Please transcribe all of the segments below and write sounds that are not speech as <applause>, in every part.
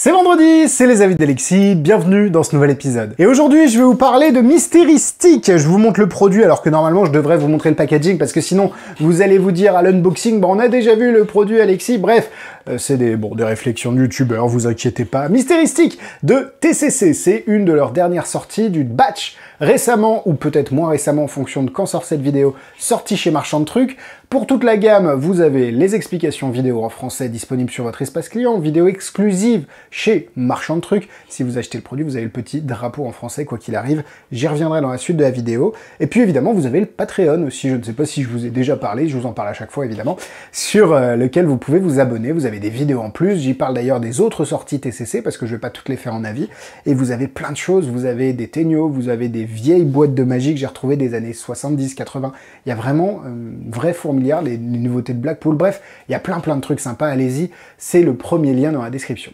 C'est vendredi, c'est les avis d'Alexis, bienvenue dans ce nouvel épisode. Et aujourd'hui, je vais vous parler de Mystéristique. Je vous montre le produit alors que normalement, je devrais vous montrer le packaging parce que sinon, vous allez vous dire à l'unboxing, bah, on a déjà vu le produit Alexis. Bref, euh, c'est des, des réflexions de youtubeurs, vous inquiétez pas. Mystéristique de TCC, c'est une de leurs dernières sorties du batch récemment, ou peut-être moins récemment en fonction de quand sort cette vidéo, sortie chez Marchand de Trucs. Pour toute la gamme, vous avez les explications vidéo en français disponibles sur votre espace client, vidéo exclusive chez Marchand de Trucs. Si vous achetez le produit, vous avez le petit drapeau en français, quoi qu'il arrive. J'y reviendrai dans la suite de la vidéo. Et puis évidemment, vous avez le Patreon aussi, je ne sais pas si je vous ai déjà parlé, je vous en parle à chaque fois évidemment, sur euh, lequel vous pouvez vous abonner. Vous avez des vidéos en plus. J'y parle d'ailleurs des autres sorties TCC parce que je vais pas toutes les faire en avis. Et vous avez plein de choses. Vous avez des Teignos, vous avez des vieilles boîtes de magie que j'ai retrouvées des années 70, 80. Il y a vraiment euh, vrai fourmilière, les nouveautés de Blackpool. Bref, il y a plein plein de trucs sympas. Allez-y. C'est le premier lien dans la description.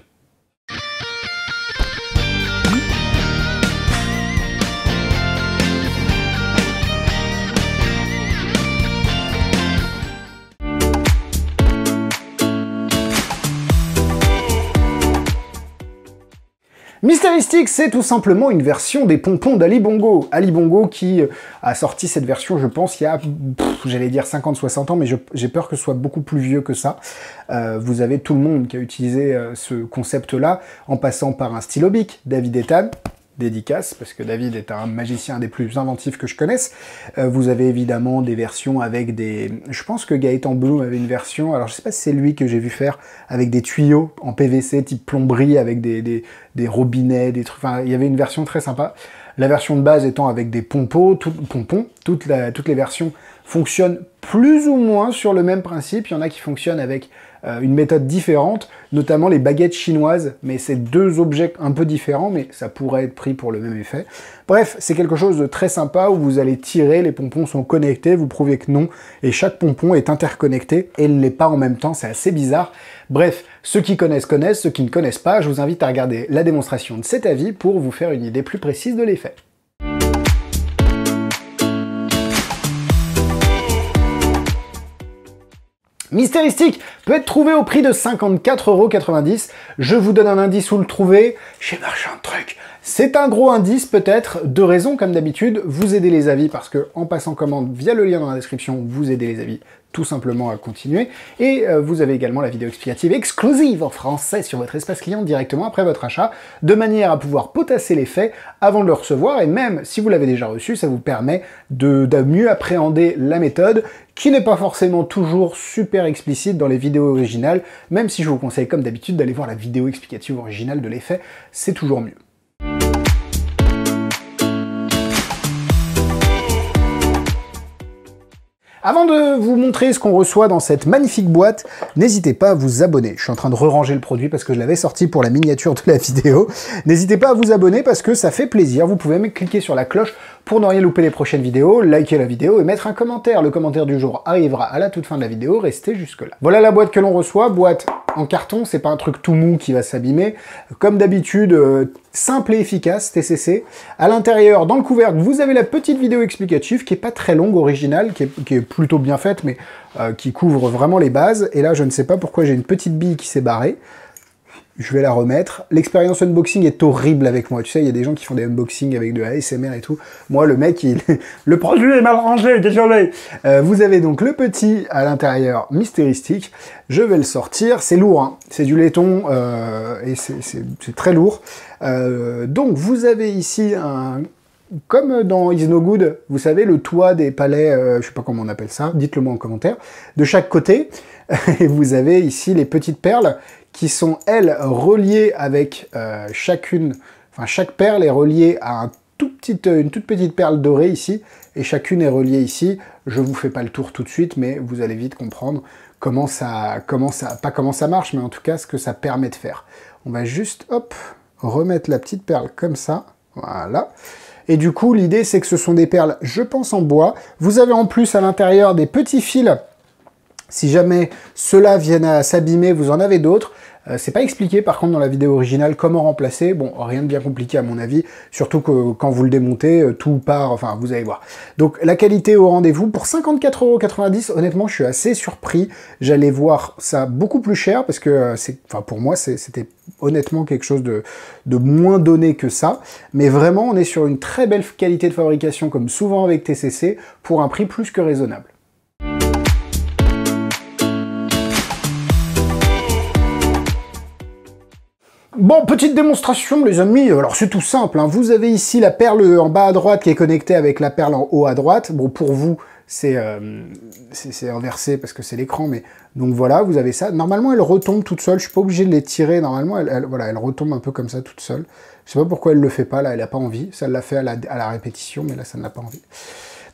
c'est tout simplement une version des pompons d'Ali Bongo. Ali Bongo qui euh, a sorti cette version, je pense, il y a, j'allais dire 50-60 ans, mais j'ai peur que ce soit beaucoup plus vieux que ça. Euh, vous avez tout le monde qui a utilisé euh, ce concept-là, en passant par un stylo bic, David Etan, dédicace, parce que David est un magicien des plus inventifs que je connaisse. Euh, vous avez évidemment des versions avec des... Je pense que Gaëtan Bloom avait une version, alors je sais pas si c'est lui que j'ai vu faire, avec des tuyaux en PVC type plomberie, avec des, des, des robinets, des trucs... Enfin, il y avait une version très sympa. La version de base étant avec des tout, pompons, toutes les versions fonctionnent plus ou moins sur le même principe. Il y en a qui fonctionnent avec euh, une méthode différente, notamment les baguettes chinoises, mais c'est deux objets un peu différents, mais ça pourrait être pris pour le même effet. Bref, c'est quelque chose de très sympa où vous allez tirer, les pompons sont connectés, vous prouvez que non, et chaque pompon est interconnecté et ne l'est pas en même temps, c'est assez bizarre. Bref, ceux qui connaissent connaissent, ceux qui ne connaissent pas, je vous invite à regarder la démonstration de cet avis pour vous faire une idée plus précise de l'effet. Mystéristique peut être trouvé au prix de 54,90€. Je vous donne un indice où le trouver chez Marchand Truc, c'est un gros indice peut-être, de raisons comme d'habitude, vous aidez les avis parce que en passant commande via le lien dans la description, vous aidez les avis tout simplement à continuer, et euh, vous avez également la vidéo explicative exclusive en français sur votre espace client directement après votre achat, de manière à pouvoir potasser l'effet avant de le recevoir, et même si vous l'avez déjà reçu, ça vous permet de mieux appréhender la méthode, qui n'est pas forcément toujours super explicite dans les vidéos originales, même si je vous conseille comme d'habitude d'aller voir la vidéo explicative originale de l'effet, c'est toujours mieux. Avant de vous montrer ce qu'on reçoit dans cette magnifique boîte, n'hésitez pas à vous abonner. Je suis en train de re-ranger le produit parce que je l'avais sorti pour la miniature de la vidéo. N'hésitez pas à vous abonner parce que ça fait plaisir. Vous pouvez même cliquer sur la cloche pour ne rien louper les prochaines vidéos, likez la vidéo et mettre un commentaire. Le commentaire du jour arrivera à la toute fin de la vidéo, restez jusque là. Voilà la boîte que l'on reçoit, boîte en carton, c'est pas un truc tout mou qui va s'abîmer. Comme d'habitude, euh, simple et efficace, TCC. À l'intérieur, dans le couvercle, vous avez la petite vidéo explicative qui est pas très longue, originale, qui est, plutôt bien faite, mais euh, qui couvre vraiment les bases. Et là, je ne sais pas pourquoi j'ai une petite bille qui s'est barrée je vais la remettre. L'expérience unboxing est horrible avec moi. Tu sais, il y a des gens qui font des unboxings avec de ASMR et tout. Moi, le mec, <laughs> le produit est mal rangé, désolé. Euh, vous avez donc le petit à l'intérieur mystéristique. Je vais le sortir. C'est lourd, hein. c'est du laiton euh, et c'est très lourd. Euh, donc, vous avez ici un, comme dans Is No Good, vous savez, le toit des palais, je sais pas comment on appelle ça, dites-le moi en commentaire, de chaque côté, <laughs> et vous avez ici les petites perles qui sont, elles, reliées avec euh, chacune, enfin chaque perle est reliée à un tout une toute petite perle dorée ici, et chacune est reliée ici. Je vous fais pas le tour tout de suite, mais vous allez vite comprendre comment ça, comment ça, pas comment ça marche, mais en tout cas ce que ça permet de faire. On va juste, hop, remettre la petite perle comme ça, voilà. Et du coup, l'idée, c'est que ce sont des perles, je pense, en bois. Vous avez en plus à l'intérieur des petits fils si jamais cela là à s'abîmer, vous en avez d'autres. Euh, c'est pas expliqué par contre dans la vidéo originale comment remplacer. Bon, rien de bien compliqué à mon avis, surtout que euh, quand vous le démontez, euh, tout part, enfin vous allez voir. Donc la qualité au rendez-vous pour 54,90€, honnêtement je suis assez surpris. J'allais voir ça beaucoup plus cher parce que c'est, enfin pour moi c'était honnêtement quelque chose de, de moins donné que ça. Mais vraiment on est sur une très belle qualité de fabrication comme souvent avec TCC pour un prix plus que raisonnable. Bon, petite démonstration les amis, alors c'est tout simple, hein. vous avez ici la perle en bas à droite qui est connectée avec la perle en haut à droite, bon pour vous c'est euh, inversé parce que c'est l'écran, mais donc voilà, vous avez ça. Normalement, elle retombe toute seule. Je suis pas obligé de les tirer. Normalement, elle, voilà, elle retombe un peu comme ça toute seule. Je sais pas pourquoi elle le fait pas. Là, elle a pas envie. Ça l'a fait à la, à la, répétition, mais là, ça ne l'a pas envie.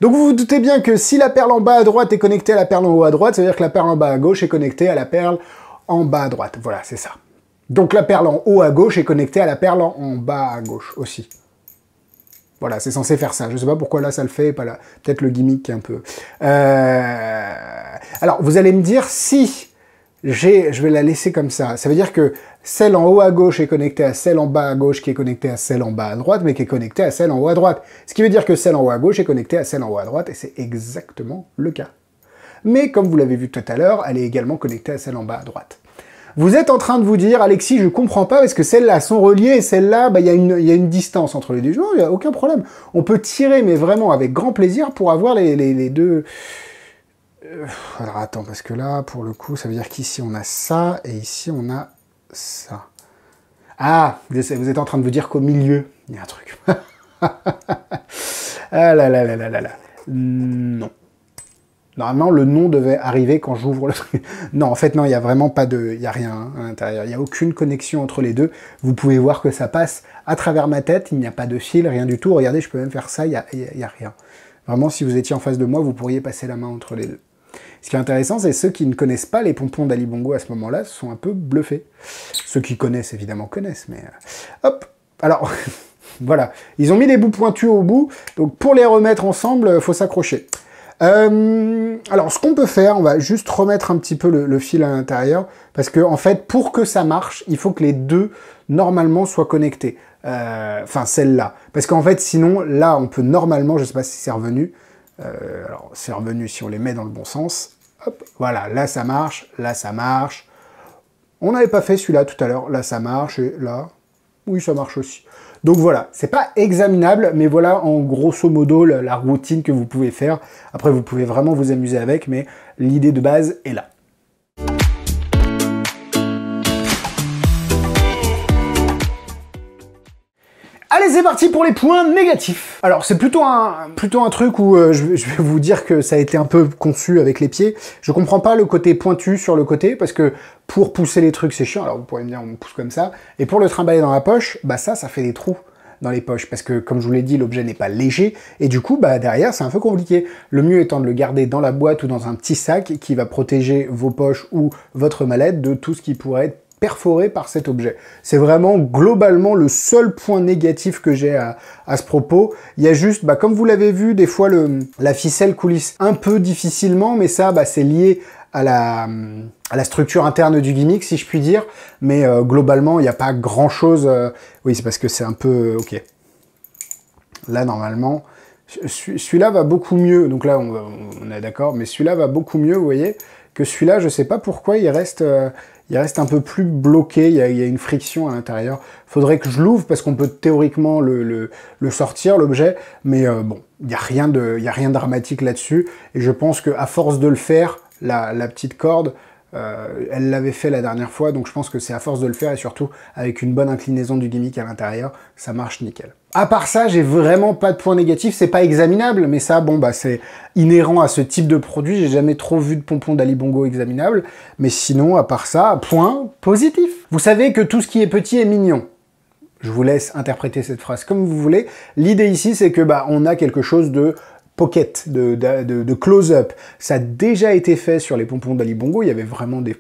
Donc vous vous doutez bien que si la perle en bas à droite est connectée à la perle en haut à droite, ça veut dire que la perle en bas à gauche est connectée à la perle en bas à droite. Voilà, c'est ça. Donc la perle en haut à gauche est connectée à la perle en bas à gauche aussi. Voilà, c'est censé faire ça. Je ne sais pas pourquoi là ça le fait, pas là. Peut-être le gimmick un peu. Euh, alors vous allez me dire si je vais la laisser comme ça. Ça veut dire que celle en haut à gauche est connectée à celle en bas à gauche, qui est connectée à celle en bas à droite, mais qui est connectée à celle en haut à droite. Ce qui veut dire que celle en haut à gauche est connectée à celle en haut à droite, et c'est exactement le cas. Mais comme vous l'avez vu tout à l'heure, elle est également connectée à celle en bas à droite. Vous êtes en train de vous dire, Alexis, je comprends pas parce que celles-là sont reliées et celles-là, bah, il y, y, a une distance entre les deux. Non, il n'y a aucun problème. On peut tirer, mais vraiment avec grand plaisir pour avoir les, deux. Euh, alors attends, parce que là, pour le coup, ça veut dire qu'ici on a ça et ici on a ça. Ah, vous êtes en train de vous dire qu'au milieu, il y a un truc. <laughs> ah là là là là là là. Non. Normalement, le nom devait arriver quand j'ouvre le truc. <laughs> Non, en fait, non, il n'y a vraiment pas de... Il n'y a rien à l'intérieur. Il n'y a aucune connexion entre les deux. Vous pouvez voir que ça passe à travers ma tête. Il n'y a pas de fil, rien du tout. Regardez, je peux même faire ça, il n'y a, rien. Vraiment, si vous étiez en face de moi, vous pourriez passer la main entre les deux. Ce qui est intéressant, c'est ceux qui ne connaissent pas les pompons d'Ali Bongo à ce moment-là sont un peu bluffés. Ceux qui connaissent, évidemment, connaissent, mais... Euh, hop Alors, <laughs> voilà. Ils ont mis des bouts pointus au bout, donc pour les remettre ensemble, euh, faut s'accrocher. Euh, alors, ce qu'on peut faire, on va juste remettre un petit peu le, fil à l'intérieur, parce que en fait, pour que ça marche, il faut que les deux normalement soient connectés. Euh, enfin, celle-là, parce qu'en fait, sinon, là, on peut normalement, je sais pas si c'est revenu. Euh, alors, c'est revenu si on les met dans le bon sens. Hop, voilà, là ça marche, là ça marche. On n'avait pas fait celui-là tout à l'heure. Là ça marche et là, oui ça marche aussi. Donc voilà, c'est pas examinable, mais voilà en grosso modo la routine que vous pouvez faire. Après, vous pouvez vraiment vous amuser avec, mais l'idée de base est là. c'est parti pour les points négatifs. Alors, c'est plutôt un, plutôt un truc où euh, je, je, vais vous dire que ça a été un peu conçu avec les pieds. Je comprends pas le côté pointu sur le côté, parce que pour pousser les trucs, c'est chiant. Alors, vous pourrez me dire, on pousse comme ça. Et pour le trimballer dans la poche, bah ça, ça fait des trous dans les poches parce que comme je vous l'ai dit l'objet n'est pas léger et du coup bah derrière c'est un peu compliqué le mieux étant de le garder dans la boîte ou dans un petit sac qui va protéger vos poches ou votre mallette de tout ce qui pourrait être perforé par cet objet. C'est vraiment globalement le seul point négatif que j'ai à, ce propos. Il y a juste, bah, comme vous l'avez vu, des fois le, la ficelle coulisse un peu difficilement, mais ça, bah, c'est lié à la, la structure interne du gimmick, si je puis dire. Mais euh, globalement, il n'y a pas grand-chose. Euh, oui, c'est parce que c'est un peu... Euh, ok. Là, normalement, celui-là va beaucoup mieux. Donc là, on, est d'accord, mais celui-là va beaucoup mieux, vous voyez, que celui-là. Je ne sais pas pourquoi il reste il reste un peu plus bloqué, il y a, une friction à l'intérieur. Faudrait que je l'ouvre parce qu'on peut théoriquement le, sortir, l'objet, mais euh, bon, il n'y a, rien de, y a rien de dramatique là-dessus. Et je pense qu'à force de le faire, la, petite corde, euh, elle l'avait fait la dernière fois, donc je pense que c'est à force de le faire et surtout avec une bonne inclinaison du gimmick à l'intérieur, ça marche nickel. À part ça, j'ai vraiment pas de point négatif, C'est pas examinable, mais ça, bon, bah, c'est inhérent à ce type de produit. J'ai jamais trop vu de pompons Bongo examinable. Mais sinon, à part ça, point positif. Vous savez que tout ce qui est petit est mignon. Je vous laisse interpréter cette phrase comme vous voulez. L'idée ici, c'est que, bah, on a quelque chose de pocket, de, close-up. Ça a déjà été fait sur les pompons d'Ali Bongo, il y avait vraiment des,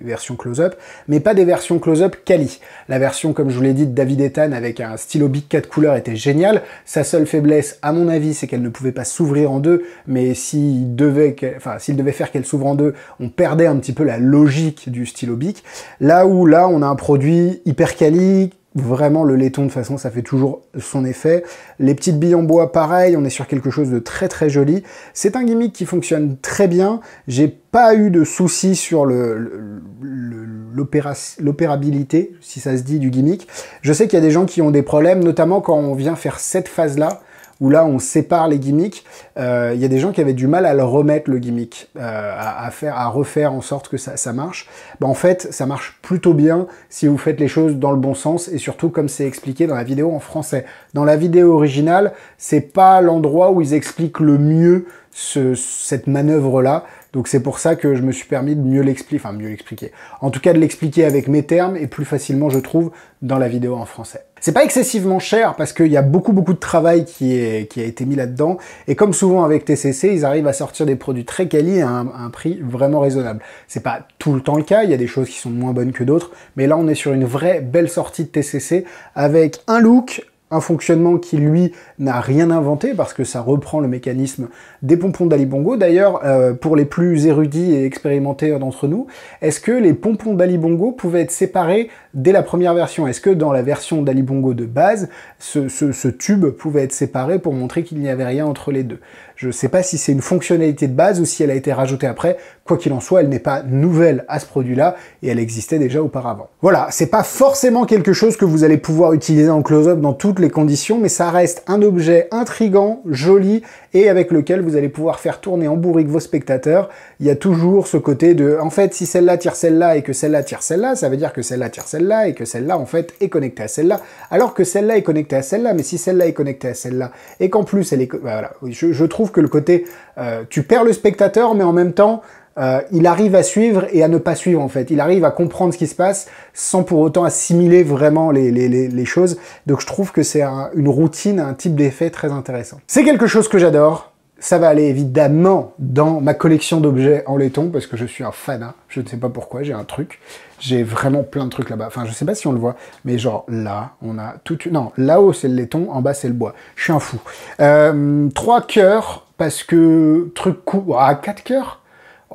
versions close-up, mais pas des versions close-up cali. La version, comme je vous l'ai dit, de David Ethan avec un stylo Bic 4 couleurs était géniale. Sa seule faiblesse, à mon avis, c'est qu'elle ne pouvait pas s'ouvrir en deux, mais s'il devait, enfin, s'il devait faire qu'elle s'ouvre en deux, on perdait un petit peu la logique du stylo Bic. Là où, là, on a un produit hyper quali, Vraiment, le laiton, de façon, ça fait toujours son effet. Les petites billes en bois, pareil, on est sur quelque chose de très très joli. C'est un gimmick qui fonctionne très bien. J'ai pas eu de soucis sur l'opérabilité, si ça se dit, du gimmick. Je sais qu'il y a des gens qui ont des problèmes, notamment quand on vient faire cette phase-là, où là on sépare les gimmicks, euh, il y a des gens qui avaient du mal à le remettre le gimmick, euh, à, faire, à refaire en sorte que ça, marche. Bah, en fait, ça marche plutôt bien si vous faites les choses dans le bon sens et surtout comme c'est expliqué dans la vidéo en français. Dans la vidéo originale, c'est pas l'endroit où ils expliquent le mieux cette manœuvre-là. Donc c'est pour ça que je me suis permis de mieux l'expliquer, enfin mieux l'expliquer. En tout cas de l'expliquer avec mes termes et plus facilement je trouve dans la vidéo en français. C'est pas excessivement cher parce qu'il y a beaucoup beaucoup de travail qui, est, qui a été mis là-dedans. Et comme souvent avec TCC, ils arrivent à sortir des produits très quali à un, prix vraiment raisonnable. C'est pas tout le temps le cas, il y a des choses qui sont moins bonnes que d'autres. Mais là, on est sur une vraie belle sortie de TCC avec un look, un fonctionnement qui lui n'a rien inventé parce que ça reprend le mécanisme des pompons d'Ali Bongo. D'ailleurs, euh, pour les plus érudits et expérimentés d'entre nous, est-ce que les pompons Bongo pouvaient être séparés dès la première version Est-ce que dans la version d'Ali Bongo de base, ce, tube pouvait être séparé pour montrer qu'il n'y avait rien entre les deux Je ne sais pas si c'est une fonctionnalité de base ou si elle a été rajoutée après. Quoi qu'il en soit, elle n'est pas nouvelle à ce produit-là et elle existait déjà auparavant. Voilà, c'est pas forcément quelque chose que vous allez pouvoir utiliser en close-up dans toutes les conditions, mais ça reste un objet intrigant, joli et avec lequel vous allez pouvoir faire tourner en bourrique vos spectateurs. Il y a toujours ce côté de, en fait, si celle-là tire celle-là et que celle-là tire celle-là, ça veut dire que celle-là tire celle-là et que celle-là, en fait, est connectée à celle-là, alors que celle-là est connectée à celle-là, mais si celle-là est connectée à celle-là, et qu'en plus, elle est... Bah, voilà, je, je trouve que le côté, euh, tu perds le spectateur, mais en même temps, euh, il arrive à suivre et à ne pas suivre en fait. Il arrive à comprendre ce qui se passe sans pour autant assimiler vraiment les, les, les, choses. Donc je trouve que c'est une routine, un type d'effet très intéressant. C'est quelque chose que j'adore. Ça va aller évidemment dans ma collection d'objets en laiton parce que je suis un fan. Hein. Je ne sais pas pourquoi, j'ai un truc. J'ai vraiment plein de trucs là-bas. Enfin, je ne sais pas si on le voit, mais genre là, on a tout... Non, là-haut c'est le laiton, en bas c'est le bois. Je suis un fou. Euh, trois cœurs parce que truc coup... Ah, quatre cœurs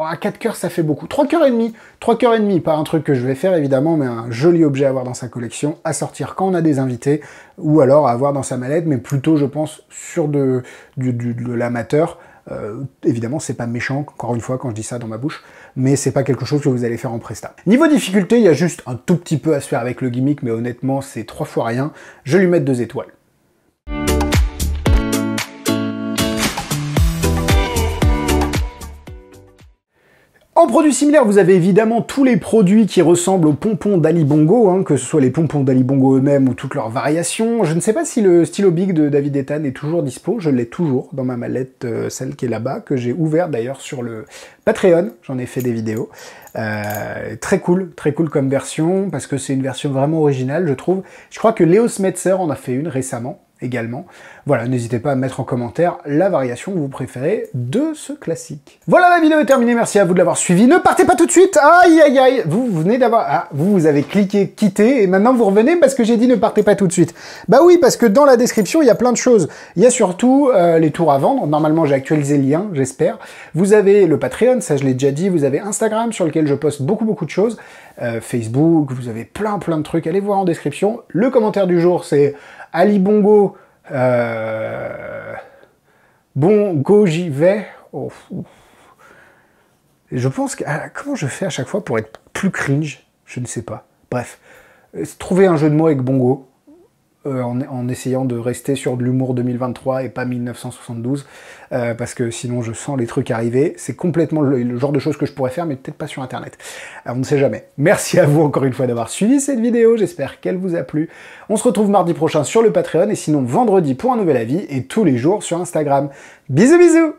Oh, à 4 cœurs, ça fait beaucoup. 3 cœurs et demi. 3 cœurs et demi, pas un truc que je vais faire évidemment, mais un joli objet à avoir dans sa collection, à sortir quand on a des invités, ou alors à avoir dans sa mallette, mais plutôt, je pense, sur de, de, l'amateur. Euh, évidemment, c'est pas méchant, encore une fois, quand je dis ça dans ma bouche, mais c'est pas quelque chose que vous allez faire en presta. Niveau difficulté, il y a juste un tout petit peu à se faire avec le gimmick, mais honnêtement, c'est trois fois rien. Je lui mets deux étoiles. En produits similaires, vous avez évidemment tous les produits qui ressemblent aux pompons d'Ali Bongo, hein, que ce soit les pompons d'Ali Bongo eux-mêmes ou toutes leurs variations. Je ne sais pas si le stylo Big de David Etan est toujours dispo, je l'ai toujours dans ma mallette, euh, celle qui est là-bas, que j'ai ouvert d'ailleurs sur le Patreon, j'en ai fait des vidéos. Euh, très cool, très cool comme version, parce que c'est une version vraiment originale, je trouve. Je crois que Léo Smetzer en a fait une récemment, également. Voilà, n'hésitez pas à mettre en commentaire la variation que vous préférez de ce classique. Voilà, la vidéo est terminée, merci à vous de l'avoir suivi. Ne partez pas tout de suite Aïe, aïe, aïe Vous venez d'avoir... Ah, vous, vous avez cliqué « Quitter » et maintenant vous revenez parce que j'ai dit « Ne partez pas tout de suite ». Bah oui, parce que dans la description, il y a plein de choses. Il y a surtout euh, les tours à vendre. Normalement, j'ai actualisé le lien, j'espère. Vous avez le Patreon, ça je l'ai déjà dit. Vous avez Instagram, sur lequel je poste beaucoup, beaucoup de choses. Euh, Facebook, vous avez plein, plein de trucs. Allez voir en description. Le commentaire du jour, c'est... Ali Bongo, euh, Bongo j'y vais. Oh, je pense que... Ah, comment je fais à chaque fois pour être plus cringe Je ne sais pas. Bref, euh, trouver un jeu de mots avec Bongo, euh, en, essayant de rester sur de l'humour 2023 et pas 1972, euh, parce que sinon je sens les trucs arriver. C'est complètement le, genre de choses que je pourrais faire, mais peut-être pas sur Internet. Euh, on ne sait jamais. Merci à vous encore une fois d'avoir suivi cette vidéo, j'espère qu'elle vous a plu. On se retrouve mardi prochain sur le Patreon, et sinon vendredi pour un nouvel avis, et tous les jours sur Instagram. Bisous bisous